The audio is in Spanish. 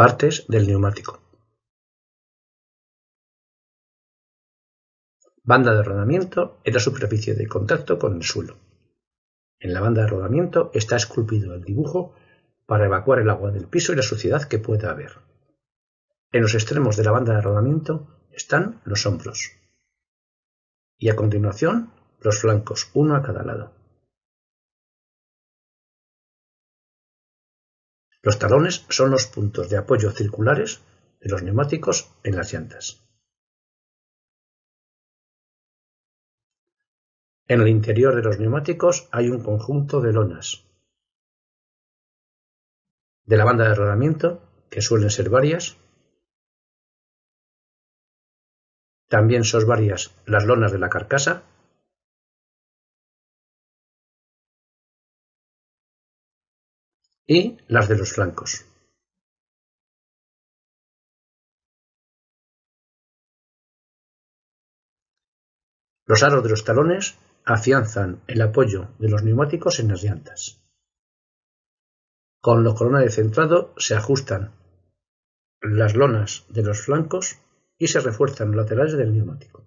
Partes del neumático. Banda de rodamiento en la superficie de contacto con el suelo. En la banda de rodamiento está esculpido el dibujo para evacuar el agua del piso y la suciedad que pueda haber. En los extremos de la banda de rodamiento están los hombros. Y a continuación, los flancos, uno a cada lado. Los talones son los puntos de apoyo circulares de los neumáticos en las llantas. En el interior de los neumáticos hay un conjunto de lonas. De la banda de rodamiento, que suelen ser varias, también son varias las lonas de la carcasa y las de los flancos. Los aros de los talones afianzan el apoyo de los neumáticos en las llantas. Con los corona de centrado se ajustan las lonas de los flancos y se refuerzan los laterales del neumático.